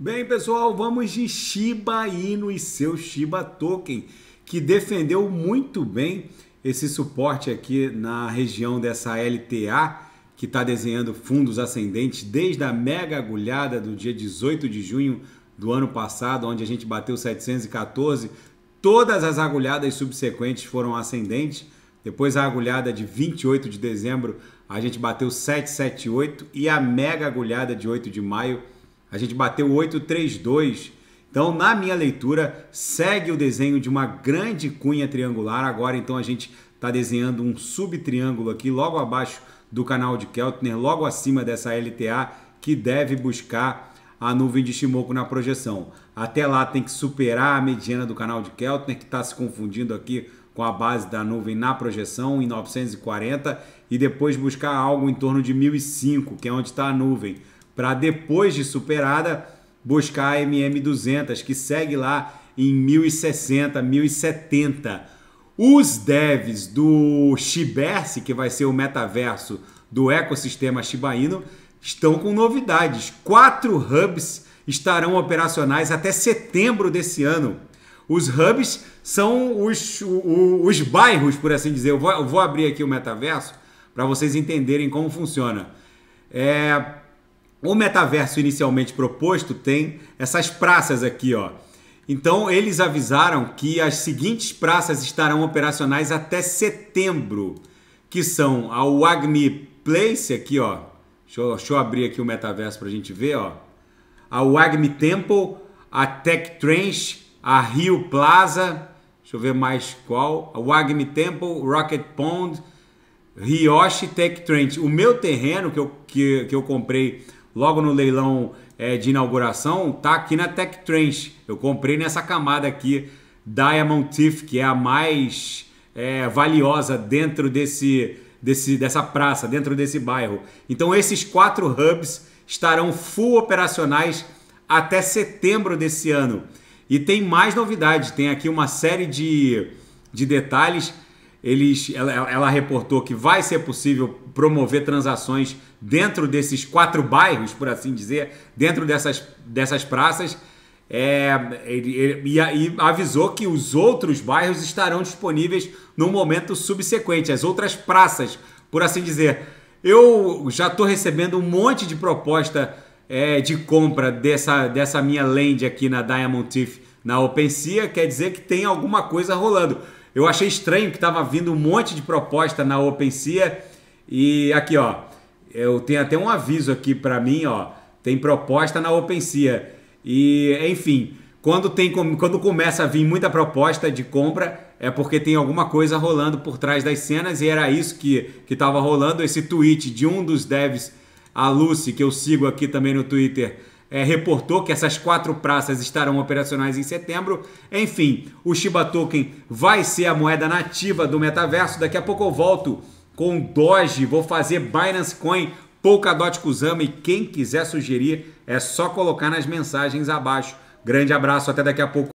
Bem, pessoal, vamos de Shiba Inu e seu Shiba Token, que defendeu muito bem esse suporte aqui na região dessa LTA, que está desenhando fundos ascendentes desde a mega agulhada do dia 18 de junho do ano passado, onde a gente bateu 714. Todas as agulhadas subsequentes foram ascendentes. Depois a agulhada de 28 de dezembro, a gente bateu 778 e a mega agulhada de 8 de maio a gente bateu 832. Então, na minha leitura, segue o desenho de uma grande cunha triangular. Agora, então, a gente está desenhando um subtriângulo aqui logo abaixo do canal de Keltner, logo acima dessa LTA que deve buscar a nuvem de Shimoku na projeção. Até lá tem que superar a mediana do canal de Keltner, que está se confundindo aqui com a base da nuvem na projeção em 940 e depois buscar algo em torno de 1005, que é onde está a nuvem para depois de superada buscar a MM200, que segue lá em 1060, 1070. Os devs do Shiberse, que vai ser o metaverso do ecossistema Shiba Inu, estão com novidades. Quatro hubs estarão operacionais até setembro desse ano. Os hubs são os, os, os bairros, por assim dizer. Eu vou, eu vou abrir aqui o metaverso para vocês entenderem como funciona. É, o metaverso inicialmente proposto tem essas praças aqui, ó. Então eles avisaram que as seguintes praças estarão operacionais até setembro, que são a Wagmi Place aqui, ó. Deixa eu, deixa eu abrir aqui o metaverso para a gente ver, ó. A Wagmi Temple, a Tech Trench, a Rio Plaza, deixa eu ver mais qual, a Wagmi Temple, Rocket Pond, Ryoshi Tech Trench. O meu terreno que eu, que, que eu comprei logo no leilão é, de inauguração, tá aqui na Tech Trench. Eu comprei nessa camada aqui, Diamond Thief, que é a mais é, valiosa dentro desse, desse, dessa praça, dentro desse bairro. Então esses quatro hubs estarão full operacionais até setembro desse ano. E tem mais novidades, tem aqui uma série de, de detalhes eles, ela, ela, reportou que vai ser possível promover transações dentro desses quatro bairros, por assim dizer, dentro dessas, dessas praças, é, ele, ele, e, e, avisou que os outros bairros estarão disponíveis no momento subsequente, as outras praças, por assim dizer. Eu já estou recebendo um monte de proposta é, de compra dessa, dessa minha land aqui na Diamond Thief, na OpenSea, quer dizer que tem alguma coisa rolando. Eu achei estranho que estava vindo um monte de proposta na OpenSea e aqui, ó, eu tenho até um aviso aqui para mim, ó, tem proposta na OpenSea e, enfim, quando tem quando começa a vir muita proposta de compra é porque tem alguma coisa rolando por trás das cenas e era isso que que rolando esse tweet de um dos devs, a Lucy, que eu sigo aqui também no Twitter é, reportou que essas quatro praças estarão operacionais em setembro. Enfim, o Shiba Token vai ser a moeda nativa do metaverso. Daqui a pouco eu volto com Doge, vou fazer Binance Coin, Polkadot Kusama e quem quiser sugerir é só colocar nas mensagens abaixo. Grande abraço, até daqui a pouco.